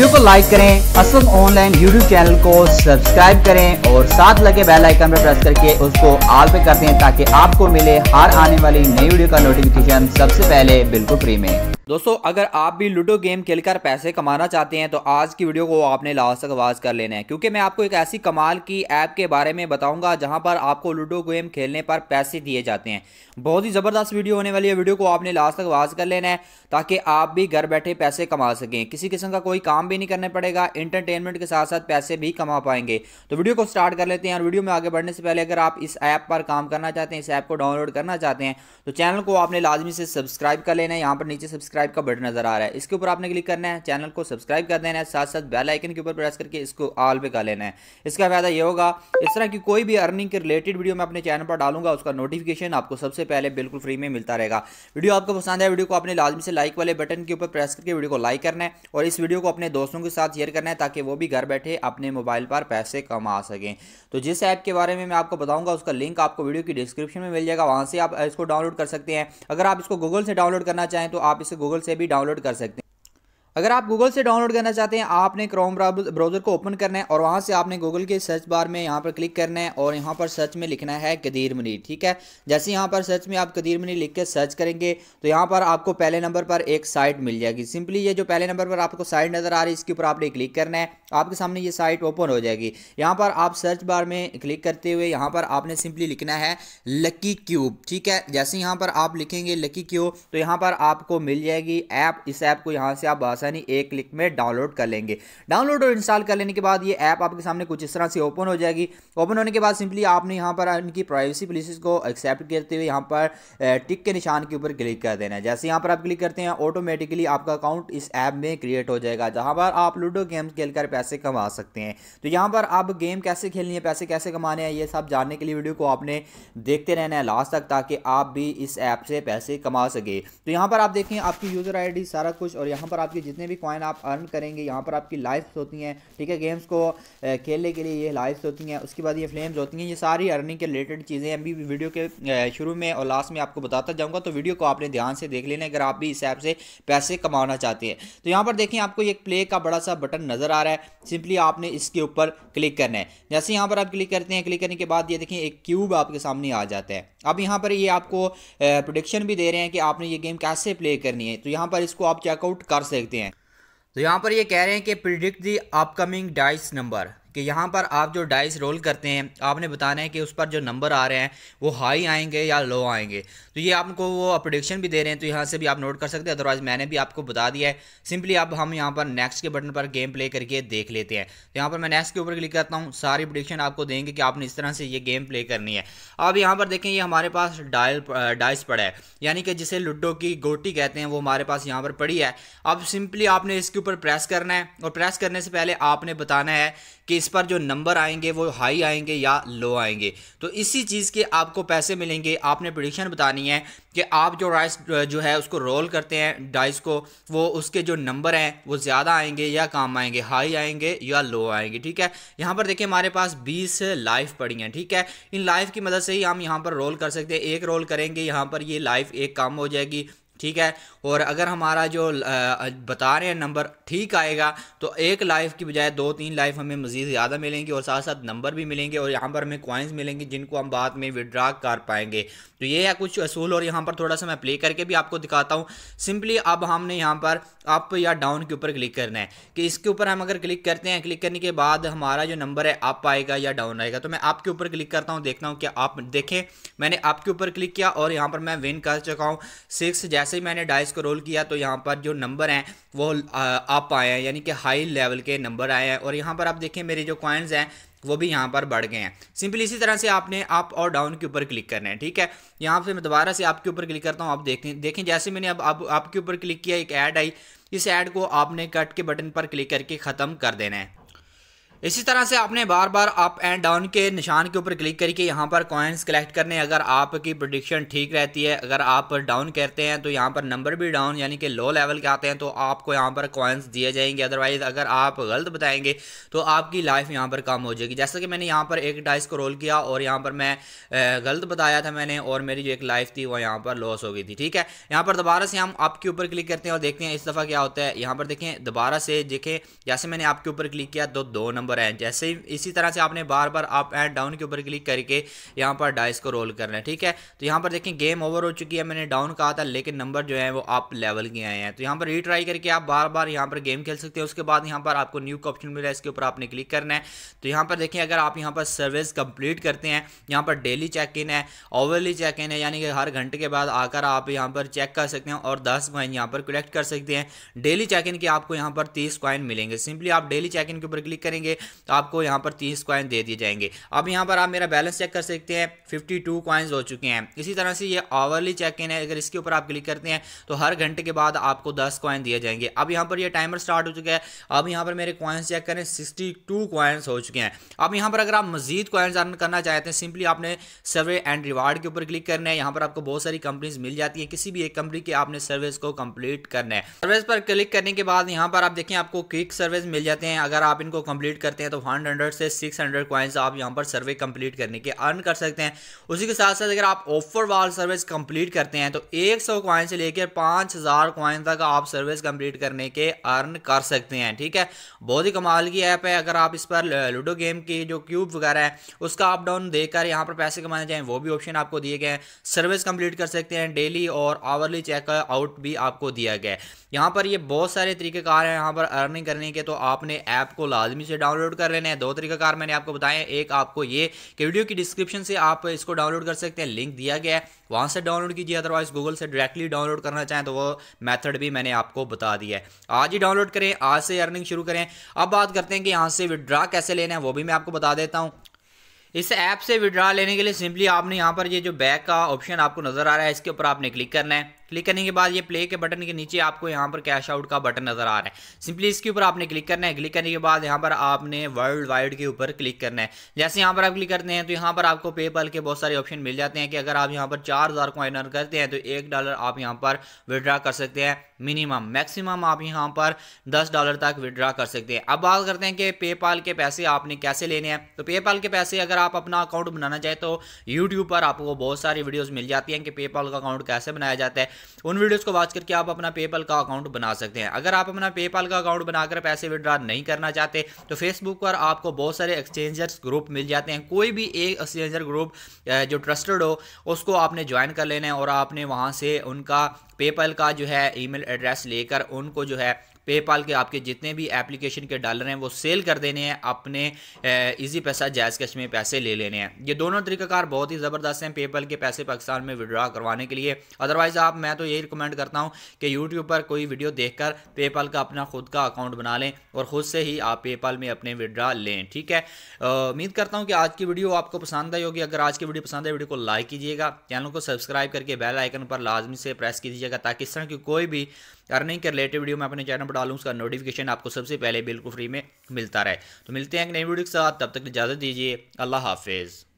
video को like करें Assam online YouTube channel को सब्सक्राइब करें और साथ लगे बेल आइकन पर प्रेस करके उसको ऑल पे कर दें ताकि आपको मिले हर आने वाली नई वीडियो का नोटिफिकेशन सबसे पहले बिल्कुल फ्री में दोस्तों अगर आप भी लूडो गेम खेलकर पैसे कमाना चाहते हैं तो आज की वीडियो को आपने लास्ट तक वाज कर लेना है क्योंकि मैं आपको एक ऐसी कमाल की ऐप के बारे में बताऊंगा जहां पर आपको लूडो गेम खेलने पर पैसे दिए जाते हैं बहुत ही ज़बरदस्त वीडियो होने वाली है वीडियो को आपने लास्ट तक वाज कर लेना है ताकि आप भी घर बैठे पैसे कमा सकें किसी किस्म का कोई काम भी नहीं करना पड़ेगा इंटरटेनमेंट के साथ साथ पैसे भी कमा पाएंगे तो वीडियो को स्टार्ट कर लेते हैं और वीडियो में आगे बढ़ने से पहले अगर आप इस ऐप पर काम करना चाहते हैं इस ऐप को डाउनलोड करना चाहते हैं तो चैनल को आपने लाजमी से सब्सक्राइब कर लेना है यहाँ पर नीचे सब्सक्राइब सब्सक्राइब का बटन नजर आ रहा है इसके ऊपर आपने क्लिक करना है चैनल को सब्सक्राइब कर देना है साथ साथ बेल आइकन के ऊपर प्रेस करके इसको ऑल पे कर लेना है इसका फायदा ये होगा इस तरह की कोई भी अर्निंग के रिलेटेड वीडियो मैं अपने चैनल पर डालूंगा उसका नोटिफिकेशन आपको सबसे पहले बिल्कुल फ्री में मिलता रहेगा वीडियो आपको पसंद है वीडियो को अपने लाजमी से लाइक वाले बटन के ऊपर प्रेस करके वीडियो को लाइक करना है और इस वीडियो को अपने दोस्तों के साथ शेयर करना है ताकि वो भी घर बैठे अपने मोबाइल पर पैसे कमा सकें तो जिस ऐप के बारे में मैं आपको बताऊंगा उसका लिंक आपको वीडियो की डिस्क्रिप्शन में मिल जाएगा वहां से आप इसको डाउनलोड कर सकते हैं अगर आप इसको गूगल से डाउनलोड करना चाहें तो आप इसे गूगल गूगल से भी डाउनलोड कर सकते हैं अगर आप गूगल से डाउनलोड करना चाहते हैं आपने क्रोम ब्राउज़र को ओपन करना है और वहां से आपने गूगल के सर्च बार में यहां पर क्लिक करना है और यहां पर सर्च में लिखना है कदीर मनी ठीक है जैसे यहां पर सर्च में आप कदीर मनी लिख के सर्च करेंगे तो यहां पर आपको पहले नंबर पर एक साइट मिल जाएगी सिंपली ये जो पहले नंबर पर आपको साइट नज़र आ रही है इसके ऊपर आपने क्लिक करना है आपके सामने ये साइट ओपन हो जाएगी यहाँ पर आप सर्च बार में क्लिक करते हुए यहाँ पर आपने सिंपली लिखना है लकी क्यूब ठीक है जैसे यहाँ पर आप लिखेंगे लकी क्यूब तो यहाँ पर आपको मिल जाएगी ऐप इस ऐप को यहाँ से आप आसानी यानी एक क्लिक में डाउनलोड कर लेंगे डाउनलोड और इंस्टॉल कर लेने के बाद ये ऐप आपके सामने कुछ इस तरह से ओपन हो जाएगी ओपन होने के बाद सिंपली आपने यहाँ पर इनकी प्राइवेसी पॉलिसीज को एक्सेप्ट करते हुए यहाँ पर टिक के निशान के ऊपर क्लिक कर देना है जैसे यहाँ पर आप क्लिक करते हैं ऑटोमेटिकली आपका अकाउंट इस ऐप में क्रिएट हो जाएगा जहाँ पर आप लूडो गेम खेल पैसे कमा सकते हैं तो यहाँ पर आप गेम कैसे खेलनी है पैसे कैसे कमाने हैं ये सब जानने के लिए वीडियो को आपने देखते रहना है लास्ट तक ताकि आप भी इस ऐप से पैसे कमा सके तो यहाँ पर आप देखें आपकी यूज़र आई सारा कुछ और यहाँ पर आपकी जितने भी कॉइन आप अर्न करेंगे यहाँ पर आपकी लाइफ्स होती हैं ठीक है गेम्स को खेलने के लिए ये लाइफ्स होती हैं उसके बाद ये फ्लेम्स होती हैं ये सारी अर्निंग के रिलेटेड चीज़ें अभी वीडियो के शुरू में और लास्ट में आपको बताता जाऊँगा तो वीडियो को आपने ध्यान से देख लेना अगर आप भी इस ऐप से पैसे कमाना चाहते हैं तो यहाँ पर देखें आपको एक प्ले का बड़ा सा बटन नज़र आ रहा है सिंपली आपने इसके ऊपर क्लिक करना है जैसे यहाँ पर आप क्लिक करते हैं क्लिक करने के बाद ये देखें एक क्यूब आपके सामने आ जाता है अब यहाँ पर ये आपको प्रोडिक्शन भी दे रहे हैं कि आपने ये गेम कैसे प्ले करनी है तो यहाँ पर इसको आप चेकआउट कर सकते हैं तो यहाँ पर ये कह रहे हैं कि predict the upcoming dice number कि यहाँ पर आप जो डाइस रोल करते हैं आपने बताना है कि उस पर जो नंबर आ रहे हैं वो हाई आएंगे या लो आएंगे तो ये आपको वो प्रडिक्शन भी दे रहे हैं तो यहाँ से भी आप नोट कर सकते हैं अदरवाइज़ मैंने भी आपको बता दिया है सिंपली अब हम यहाँ पर नेक्स्ट के बटन पर गेम प्ले करके देख लेते हैं तो यहाँ पर मैं नेक्स्ट के ऊपर क्लिक करता हूँ सारी प्रडिक्शन आपको देंगे कि आपने इस तरह से ये गेम प्ले करनी है अब यहाँ पर देखें ये हमारे पास डायल डाइस पड़ा है यानी कि जिसे लूडो की गोटी कहते हैं वो हमारे पास यहाँ पर पड़ी है अब सिंपली आपने इसके ऊपर प्रेस करना है और प्रेस करने से पहले आपने बताना है कि इस पर जो नंबर आएंगे वो हाई आएंगे या लो आएंगे तो इसी चीज़ के आपको पैसे मिलेंगे आपने प्रडिक्शन बतानी है कि आप जो राइस जो है उसको रोल करते हैं डाइस को वो उसके जो नंबर हैं वो ज़्यादा आएंगे या काम आएंगे हाई आएंगे या लो आएंगे ठीक है यहाँ पर देखिए हमारे पास 20 लाइफ पड़ी हैं ठीक है इन लाइफ की मदद से ही हम यहाँ पर रोल कर सकते हैं एक रोल करेंगे यहाँ पर ये लाइफ एक कम हो जाएगी ठीक है और अगर हमारा जो बता रहे हैं नंबर ठीक आएगा तो एक लाइफ की बजाय दो तीन लाइफ हमें मज़ीद ज़्यादा मिलेंगी और साथ साथ नंबर भी मिलेंगे और यहाँ पर हमें कॉइन्स मिलेंगी जिनको हम बाद में विड्रा कर पाएंगे तो ये है कुछ असूल और यहाँ पर थोड़ा सा मैं प्ले करके भी आपको दिखाता हूँ सिंपली अब हमने यहाँ पर अप या डाउन के ऊपर क्लिक करना है कि इसके ऊपर हम अगर क्लिक करते हैं क्लिक करने के बाद हमारा जो नंबर है अप आएगा या डाउन आएगा तो मैं आपके ऊपर क्लिक करता हूँ देखता हूँ कि आप देखें मैंने आपके ऊपर क्लिक किया और यहाँ पर मैं विन कर चुका हूँ सिक्स जैसे ही मैंने डाइस को रोल किया तो यहाँ पर जो नंबर हैं वो अप आए हैं यानी कि हाई लेवल के नंबर आए हैं और यहाँ पर आप देखें मेरे जो कॉइन्स हैं वो भी यहाँ पर बढ़ गए हैं सिंपली इसी तरह से आपने अप और डाउन के ऊपर क्लिक करना है ठीक है यहाँ पे मैं दोबारा से आपके ऊपर क्लिक करता हूँ आप देखें देखें जैसे मैंने अब आप, आपके ऊपर क्लिक किया एक ऐड आई इस ऐड को आपने कट के बटन पर क्लिक करके ख़त्म कर देना है इसी तरह से आपने बार बार अप एंड डाउन के निशान के ऊपर क्लिक करके यहाँ पर कॉइन्स कलेक्ट करने अगर आपकी प्रोडिक्शन ठीक रहती है अगर आप डाउन करते हैं तो यहाँ पर नंबर भी डाउन यानी कि लो लेवल के आते हैं तो आपको यहाँ पर कॉइन्स दिए जाएंगे अदरवाइज़ अगर आप गलत बताएंगे तो आपकी लाइफ यहाँ पर कम हो जाएगी जैसे कि मैंने यहाँ पर एक डाइस को रोल किया और यहाँ पर मैं गलत बताया था मैंने और मेरी जो एक लाइफ थी वो यहाँ पर लॉस हो गई थी ठीक है यहाँ पर दोबारा से हम आपके ऊपर क्लिक करते हैं और देखते हैं इस दफ़ा क्या होता है यहाँ पर देखें दोबारा से देखें जैसे मैंने आपके ऊपर क्लिक किया तो दो नंबर नंबर है जैसे ही इसी तरह से आपने बार बार आप एंड डाउन के ऊपर क्लिक करके यहाँ पर डाइस को रोल करना है ठीक है तो यहाँ पर देखें गेम ओवर हो चुकी है मैंने डाउन कहा था लेकिन नंबर जो है वो आप लेवल के आए हैं तो यहाँ पर रीट्राई करके आप बार बार यहाँ पर गेम खेल सकते हैं उसके बाद यहाँ पर आपको न्यू ऑप्शन मिला है इसके ऊपर आपने क्लिक करना है तो यहाँ पर देखें अगर आप यहाँ पर सर्विस कंप्लीट करते हैं यहाँ पर डेली चेक इन है ओवरली चेक इन है यानी कि हर घंटे के बाद आकर आप यहाँ पर चेक कर सकते हैं और दस क्वाइन यहाँ पर कलेक्ट कर सकते हैं डेली चेक इन के आपको यहाँ पर तीस क्वाइन मिलेंगे सिंपली आप डेली चेक इन के ऊपर क्लिक करेंगे तो आपको यहाँ पर तीस कॉइन दे दिए जाएंगे अब यहाँ पर आप मेरा बैलेंस चेक कर सकते हैं फिफ्टी टू हो चुके हैं इसी तरह से ये आवरली चेक इन है अगर इसके ऊपर आप क्लिक करते हैं तो हर घंटे के बाद आपको दस कॉइन दिए जाएंगे अब यहाँ पर यह टाइमर स्टार्ट हो चुका है अब यहाँ पर मेरे कॉइन्स चेक करें सिक्सटी टू हो चुके हैं अब यहाँ पर अगर आप मजीद कॉइन्स अर्न करना चाहते हैं सिंपली आपने सर्वे एंड रिवार्ड के ऊपर क्लिक करना है यहाँ पर आपको बहुत सारी कंपनीज मिल जाती हैं किसी भी एक कंपनी के आपने सर्विस को कंप्लीट करना है सर्विस पर क्लिक करने के बाद यहाँ पर आप देखें आपको क्विक सर्विस मिल जाते हैं अगर आप इनको कंप्लीट कर करते हैं तो वन हंड्रेड से सिक्स हंड्रेड क्वाइंस आप यहाँ पर सर्वे कंप्लीट करने के अर्न कर सकते हैं उसी के साथ साथ अगर आप ऑफर वाल सर्विस कंप्लीट करते हैं तो एक सौ क्वाइन से लेकर पाँच हज़ार क्वाइन तक आप सर्विस कंप्लीट करने के अर्न कर सकते हैं ठीक है बहुत ही कमाल की ऐप है अगर आप इस पर लूडो गेम की जो क्यूब वगैरह है उसका अप डाउन देकर यहाँ पर पैसे कमाने चाहें वो भी ऑप्शन आपको दिए गए हैं सर्विस कंप्लीट कर सकते हैं डेली और आवरली चेक आउट भी आपको दिया गया है यहाँ पर ये बहुत सारे तरीक़ेकार हैं यहाँ पर अर्निंग करने के तो आपने ऐप को लाजमी से डाउनलोड डाउनलोड कर लेना है दो कार मैंने आपको बताया एक आपको ये कि वीडियो की डिस्क्रिप्शन से आप इसको डाउनलोड कर सकते हैं लिंक दिया गया है वहाँ से डाउनलोड कीजिए अदरवाइज गूगल से डायरेक्टली डाउनलोड करना चाहें तो वो मैथड भी मैंने आपको बता दिया है आज ही डाउनलोड करें आज से अर्निंग शुरू करें अब बात करते हैं कि यहाँ से विदड्रा कैसे लेना है वो भी मैं आपको बता देता हूँ इस ऐप से विड्रा लेने के लिए सिंपली आपने यहाँ पर ये जो बैक का ऑप्शन आपको नज़र आ रहा है इसके ऊपर आपने क्लिक करना है क्लिक करने के बाद ये प्ले के बटन के नीचे आपको यहाँ पर कैश आउट का बटन नज़र आ रहा है सिंपली इसके ऊपर आपने क्लिक करना है क्लिक करने के बाद यहाँ पर आपने वर्ल्ड वाइड के ऊपर क्लिक करना है जैसे यहाँ पर आप क्लिक करते हैं तो यहाँ पर आपको पेपल के बहुत सारे ऑप्शन मिल जाते हैं कि अगर आप यहाँ पर चार हज़ार कॉइन अर्न करते हैं तो एक डॉलर आप यहाँ पर विदड्रा कर सकते हैं मिनिमम मैक्सिमम आप यहाँ पर दस डॉलर तक विदड्रा कर सकते हैं अब बात करते हैं कि पेपाल के पैसे आपने कैसे लेने हैं तो पेपाल के पैसे अगर आप अपना अकाउंट बनाना चाहें तो यूट्यूब पर आपको बहुत सारी वीडियोज़ मिल जाती हैं कि पेपाल का अकाउंट कैसे बनाया जाता है उन वीडियोज़ को वॉच करके आप अपना पेपल का अकाउंट बना सकते हैं अगर आप अपना पेपल का अकाउंट बनाकर पैसे विड्रा नहीं करना चाहते तो फेसबुक पर आपको बहुत सारे एक्सचेंजर्स ग्रुप मिल जाते हैं कोई भी एक एक्सचेंजर ग्रुप जो ट्रस्टेड हो उसको आपने ज्वाइन कर लेना है और आपने वहाँ से उनका पेपल का जो है ईमेल एड्रेस लेकर उनको जो है पेपाल के आपके जितने भी एप्लीकेशन के डॉलर हैं वो सेल कर देने हैं अपने ईजी पैसा जायज़ कश में पैसे ले लेने हैं ये दोनों तरीक़ाकार बहुत ही ज़बरदस्त हैं पेपाल के पैसे पाकिस्तान में विड्रा करवाने के लिए अदरवाइज़ आप मैं तो यही रिकमेंड करता हूँ कि यूट्यूब पर कोई वीडियो देख कर पेपाल का अपना खुद का अकाउंट बना लें और ख़ुद से ही आप पेपाल में अपने विड्रा लें ठीक है उम्मीद करता हूँ कि आज की वीडियो आपको पसंद आई होगी अगर आज की वीडियो पसंद है वीडियो को लाइक कीजिएगा चैनल को सब्सक्राइब करके बेल आइकन पर लाजमी से प्रेस कीजिएगा ताकि इस तरह की कोई भी अर्निंग के रिलेटेड वीडियो मैं अपने चैनल पर डालू उसका नोटिफिकेशन आपको सबसे पहले बिल्कुल फ्री में मिलता रहे तो मिलते हैं एक नई वीडियो के साथ तब तक इजाज़त दीजिए अल्लाह हाफिज़